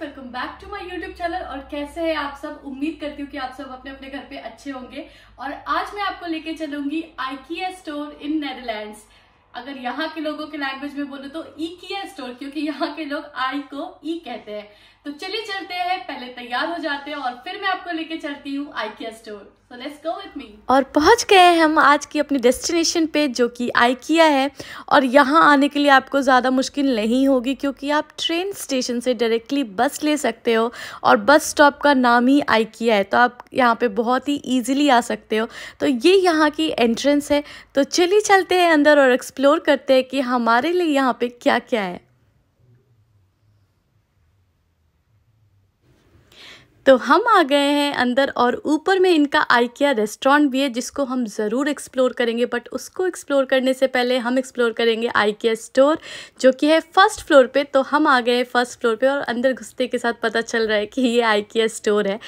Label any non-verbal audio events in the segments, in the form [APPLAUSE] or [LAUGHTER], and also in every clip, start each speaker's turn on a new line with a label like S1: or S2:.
S1: welcome back to my YouTube channel और कैसे हैं आप सब उम्मीद करती हूँ कि आप सब अपने अपने घर पे अच्छे होंगे और आज मैं आपको लेके चलूंगी आईकी स्टोर इन नेदरलैंड्स अगर यहाँ के लोगों के लैंग्वेज में बोलो तो ईकी स्टोर क्योंकि यहाँ के लोग आई को ई e कहते हैं तो चलिए चलते हैं पहले तैयार हो जाते हैं और फिर मैं आपको लेके चलती हूँ आईकी स्टोर और पहुंच गए हम आज की अपनी डेस्टिनेशन पे जो कि आइकिया है और यहाँ आने के लिए आपको ज़्यादा मुश्किल नहीं होगी क्योंकि आप ट्रेन स्टेशन से डायरेक्टली बस ले सकते हो और बस स्टॉप का नाम ही आइकिया है तो आप यहाँ पे बहुत ही इजीली आ सकते हो तो ये यहाँ की एंट्रेंस है तो चलिए चलते हैं अंदर और एक्सप्लोर करते हैं कि हमारे लिए यहाँ पर क्या क्या है तो हम आ गए हैं अंदर और ऊपर में इनका आइकिया रेस्टोरेंट भी है जिसको हम ज़रूर एक्सप्लोर करेंगे बट उसको एक्सप्लोर करने से पहले हम एक्सप्लोर करेंगे आइकिया स्टोर जो कि है फर्स्ट फ्लोर पे तो हम आ गए फर्स्ट फ्लोर पे और अंदर घुसते के साथ पता चल रहा है कि ये आइकिया स्टोर है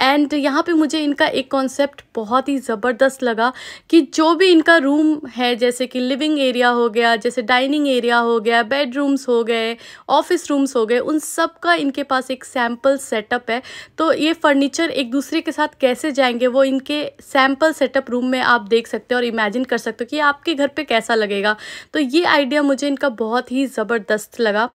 S1: एंड यहाँ पर मुझे इनका एक कॉन्सेप्ट बहुत ही ज़बरदस्त लगा कि जो भी इनका रूम है जैसे कि लिविंग एरिया हो गया जैसे डाइनिंग एरिया हो गया बेडरूम्स हो गए ऑफिस रूम्स हो गए उन सब का इनके पास एक सैम्पल सेटअप है तो तो ये फर्नीचर एक दूसरे के साथ कैसे जाएंगे वो इनके सैम्पल सेटअप रूम में आप देख सकते हो और इमेजिन कर सकते हो कि आपके घर पे कैसा लगेगा तो ये आइडिया मुझे इनका बहुत ही ज़बरदस्त लगा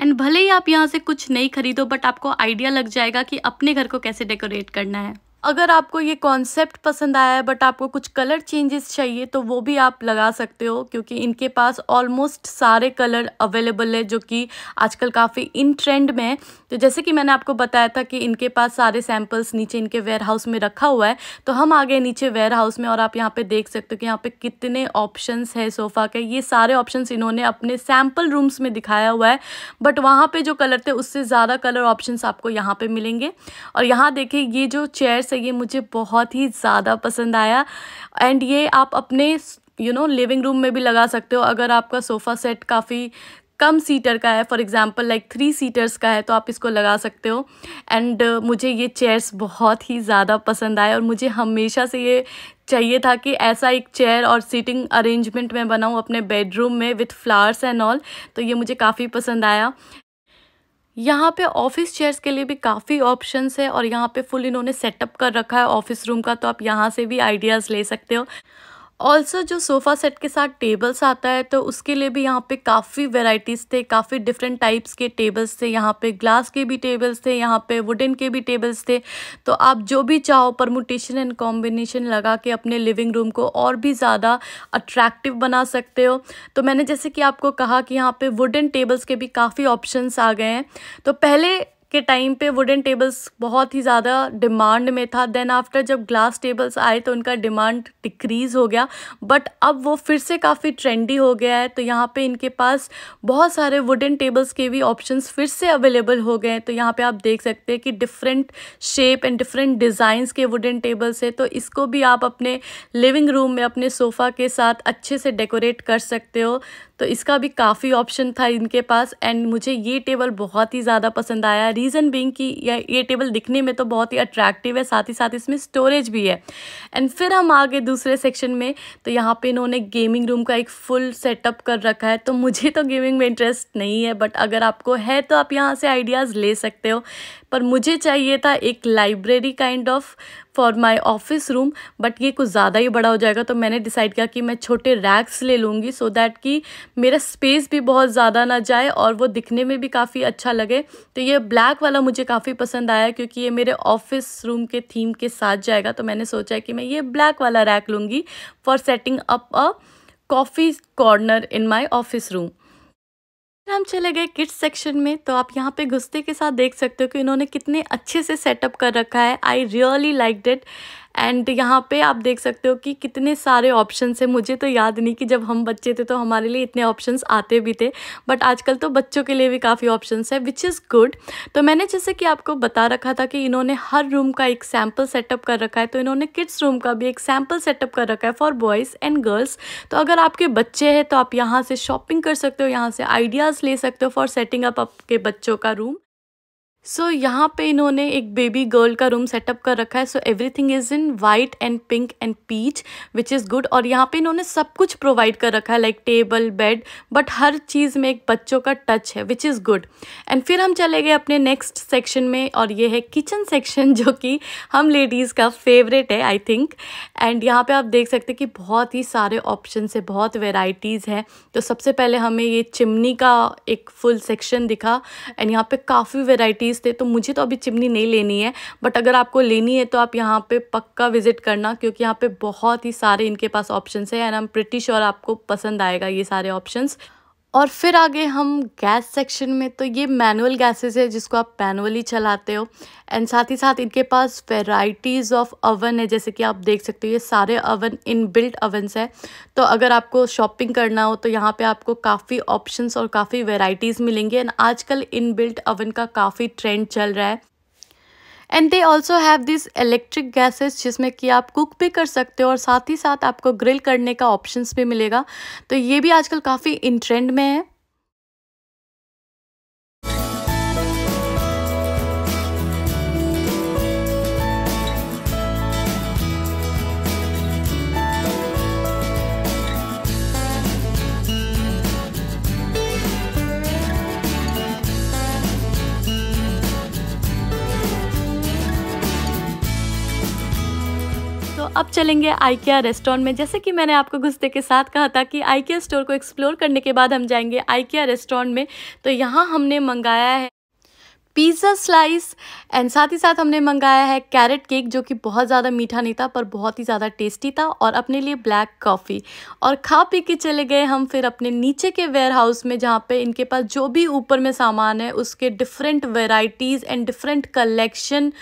S1: एंड भले ही आप यहाँ से कुछ नहीं खरीदो बट आपको आइडिया लग जाएगा कि अपने घर को कैसे डेकोरेट करना है अगर आपको ये कॉन्सेप्ट पसंद आया है बट आपको कुछ कलर चेंजेस चाहिए तो वो भी आप लगा सकते हो क्योंकि इनके पास ऑलमोस्ट सारे कलर अवेलेबल है जो कि आजकल काफ़ी इन ट्रेंड में है तो जैसे कि मैंने आपको बताया था कि इनके पास सारे सैम्पल्स नीचे इनके वेयर हाउस में रखा हुआ है तो हम आ गए नीचे वेयर हाउस में और आप यहाँ पर देख सकते हो कि यहाँ पर कितने ऑप्शन है सोफ़ा के ये सारे ऑप्शन इन्होंने अपने सैम्पल रूम्स में दिखाया हुआ है बट वहाँ पर जो कलर थे उससे ज़्यादा कलर ऑप्शन आपको यहाँ पर मिलेंगे और यहाँ देखिए ये जो चेयर्स है ये मुझे बहुत ही ज़्यादा पसंद आया एंड ये आप अपने यू नो लिविंग रूम में भी लगा सकते हो अगर आपका सोफ़ा सेट काफ़ी कम सीटर का है for example like three seaters का है तो आप इसको लगा सकते हो एंड uh, मुझे ये चेयर्स बहुत ही ज़्यादा पसंद आए और मुझे हमेशा से ये चाहिए था कि ऐसा एक चेयर और सीटिंग अरेंजमेंट मैं बनाऊँ अपने बेडरूम में विथ फ्लावर्स एंड ऑल तो ये मुझे काफ़ी पसंद आया यहाँ पे ऑफिस चेयर्स के लिए भी काफ़ी ऑप्शंस है और यहाँ पे फुल इन्होंने सेटअप कर रखा है ऑफिस रूम का तो आप यहाँ से भी आइडियाज़ ले सकते हो ऑल्सो जो सोफ़ा सेट के साथ टेबल्स आता है तो उसके लिए भी यहाँ पे काफ़ी वेराइटीज़ थे काफ़ी डिफरेंट टाइप्स के टेबल्स थे यहाँ पे ग्लास के भी टेबल्स थे यहाँ पे वुडन के भी टेबल्स थे तो आप जो भी चाहो परमोटेशन एंड कॉम्बिनेशन लगा के अपने लिविंग रूम को और भी ज़्यादा अट्रैक्टिव बना सकते हो तो मैंने जैसे कि आपको कहा कि यहाँ पर वुडन टेबल्स के भी काफ़ी ऑप्शनस आ गए हैं तो पहले के टाइम पे वुडन टेबल्स बहुत ही ज़्यादा डिमांड में था देन आफ्टर जब ग्लास टेबल्स आए तो उनका डिमांड डिक्रीज़ हो गया बट अब वो फिर से काफ़ी ट्रेंडी हो गया है तो यहाँ पे इनके पास बहुत सारे वुडन टेबल्स के भी ऑप्शंस फिर से अवेलेबल हो गए हैं तो यहाँ पे आप देख सकते हैं कि different shape and different designs के वुडन टेबल्स हैं तो इसको भी आप अपने लिविंग रूम में अपने सोफ़ा के साथ अच्छे से डेकोरेट कर सकते हो तो इसका भी काफ़ी ऑप्शन था इनके पास एंड मुझे ये टेबल बहुत ही ज़्यादा पसंद आया रीज़न बिंग कि ये टेबल दिखने में तो बहुत ही अट्रैक्टिव है साथ ही साथ इसमें स्टोरेज भी है एंड फिर हम आ गए दूसरे सेक्शन में तो यहाँ पे इन्होंने गेमिंग रूम का एक फुल सेटअप कर रखा है तो मुझे तो गेमिंग में इंटरेस्ट नहीं है बट अगर आपको है तो आप यहाँ से आइडियाज़ ले सकते हो पर मुझे चाहिए था एक library kind of for my office room but ये कुछ ज़्यादा ही बड़ा हो जाएगा तो मैंने डिसाइड किया कि मैं छोटे रैक्स ले लूँगी सो दैट कि मेरा स्पेस भी बहुत ज़्यादा ना जाए और वो दिखने में भी काफ़ी अच्छा लगे तो ये ब्लैक वाला मुझे काफ़ी पसंद आया क्योंकि ये मेरे ऑफिस रूम के थीम के साथ जाएगा तो मैंने सोचा कि मैं ये ब्लैक वाला रैक लूँगी for setting up a coffee corner in my office room हम चले गए किड्स सेक्शन में तो आप यहाँ पे घुसते के साथ देख सकते हो कि इन्होंने कितने अच्छे से सेटअप कर रखा है I really like that and यहाँ पे आप देख सकते हो कि कितने सारे ऑप्शन है मुझे तो याद नहीं कि जब हम बच्चे थे तो हमारे लिए इतने ऑप्शन आते भी थे बट आजकल तो बच्चों के लिए भी काफ़ी ऑप्शन है विच इज़ गुड तो मैंने जैसे कि आपको बता रखा था कि इन्होंने हर रूम का एक सैम्पल सेटअप कर रखा है तो इन्होंने किड्स रूम का भी एक सैम्पल सेटअप कर रखा है फॉर बॉयज़ एंड गर्ल्स तो अगर आपके बच्चे हैं तो आप यहाँ से शॉपिंग कर सकते हो यहाँ से आइडियाज़ ले सकते हो फॉर सेटिंग अप आपके बच्चों का रूम सो so, यहाँ पे इन्होंने एक बेबी गर्ल का रूम सेटअप कर रखा है so everything is in white and pink and peach which is good और यहाँ पे इन्होंने सब कुछ प्रोवाइड कर रखा है लाइक टेबल बेड बट हर चीज़ में एक बच्चों का टच है विच इज़ गुड एंड फिर हम चले गए अपने नेक्स्ट सेक्शन में और ये है किचन सेक्शन [LAUGHS] जो कि हम लेडीज़ का फेवरेट है आई थिंक एंड यहाँ पर आप देख सकते कि बहुत ही सारे ऑप्शन है बहुत वेराइटीज़ हैं तो सबसे पहले हमें ये चिमनी का एक फुल सेक्शन दिखा एंड यहाँ पर काफ़ी वेराइटीज़ प्लीज़ थे तो मुझे तो अभी चिमनी नहीं लेनी है बट अगर आपको लेनी है तो आप यहाँ पे पक्का विज़िट करना क्योंकि यहाँ पे बहुत ही सारे इनके पास ऑप्शंस है and I am pretty sure आपको पसंद आएगा ये सारे ऑप्शंस और फिर आगे हम गैस सेक्शन में तो ये मैनुअल गैसेस है जिसको आप मैनुअली चलाते हो एंड साथ ही साथ इनके पास वेराइटीज़ ऑफ अवन है जैसे कि आप देख सकते हो ये सारे अवन इन बिल्ट अवन्स है तो अगर आपको शॉपिंग करना हो तो यहाँ पे आपको काफ़ी ऑप्शंस और काफ़ी वेराइटीज़ मिलेंगे एंड आजकल इन बिल्ट अवन का काफ़ी ट्रेंड चल रहा है and they also have this electric gases जिसमें कि आप कुक भी कर सकते हो और साथ ही साथ आपको ग्रिल करने का ऑप्शन भी मिलेगा तो ये भी आजकल काफ़ी इन ट्रेंड में है अब चलेंगे आइकिया रेस्टोरेंट में जैसे कि मैंने आपको घुसते के साथ कहा था कि आइकिया स्टोर को एक्सप्लोर करने के बाद हम जाएंगे आइकिया रेस्टोरेंट में तो यहाँ हमने मंगाया है पिज़्ज़ा स्लाइस एंड साथ ही साथ हमने मंगाया है कैरेट केक जो कि बहुत ज़्यादा मीठा नहीं था पर बहुत ही ज़्यादा टेस्टी था और अपने लिए ब्लैक कॉफ़ी और खा पी के चले गए हम फिर अपने नीचे के वेयर हाउस में जहाँ पे इनके पास जो भी ऊपर में सामान है उसके different varieties and different collection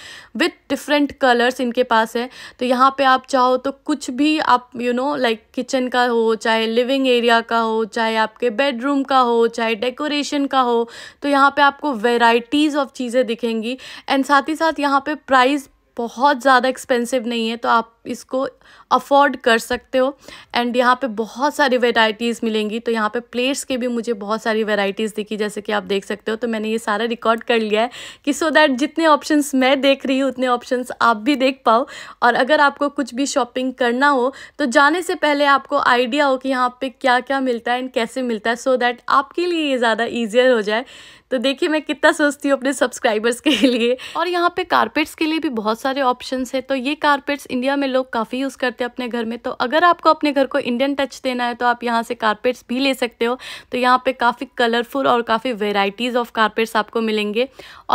S1: with different colours इनके पास है तो यहाँ पर आप चाहो तो कुछ भी आप यू नो लाइक किचन का हो चाहे लिविंग एरिया का हो चाहे आपके बेडरूम का हो चाहे डेकोरेशन का हो तो यहाँ पर आपको वेराइटीज़ ऑफ चीज़ें दिखेंगी एंड साथ ही साथ यहाँ पे प्राइस बहुत ज़्यादा एक्सपेंसिव नहीं है तो आप इसको अफोर्ड कर सकते हो एंड यहाँ पे बहुत सारी वेराइटीज़ मिलेंगी तो यहाँ पे प्लेट्स के भी मुझे बहुत सारी वेराइटीज़ दिखी जैसे कि आप देख सकते हो तो मैंने ये सारा रिकॉर्ड कर लिया है कि सो so दैट जितने ऑप्शन मैं देख रही हूँ उतने ऑप्शन आप भी देख पाओ और अगर आपको कुछ भी शॉपिंग करना हो तो जाने से पहले आपको आइडिया हो कि यहाँ पर क्या क्या मिलता है एंड कैसे मिलता है सो so दैट आपके लिए ये ज़्यादा ईजियर हो जाए तो देखिए मैं कितना सोचती हूँ अपने सब्सक्राइबर्स के लिए और यहाँ पे कारपेट्स के लिए भी बहुत सारे ऑप्शंस हैं तो ये कारपेट्स इंडिया में लोग काफ़ी यूज़ करते हैं अपने घर में तो अगर आपको अपने घर को इंडियन टच देना है तो आप यहाँ से कारपेट्स भी ले सकते हो तो यहाँ पे काफ़ी कलरफुल और काफ़ी वेराइटीज़ ऑफ कारपेट्स आपको मिलेंगे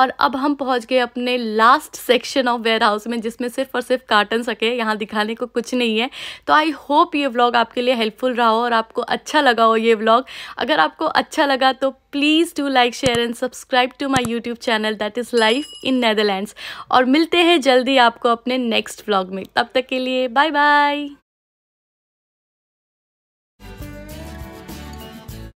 S1: और अब हम पहुँच गए अपने last section of warehouse में जिसमें सिर्फ और सिर्फ कार्टन सके यहाँ दिखाने को कुछ नहीं है तो आई होप ये व्लॉग आपके लिए हेल्पफुल रहा हो और आपको अच्छा लगा हो ये व्लॉग अगर आपको अच्छा लगा तो please do like share and subscribe to my YouTube channel that is life in Netherland और मिलते हैं जल्दी आपको अपने नेक्स्ट ब्लॉग में तब तक के लिए बाय बाय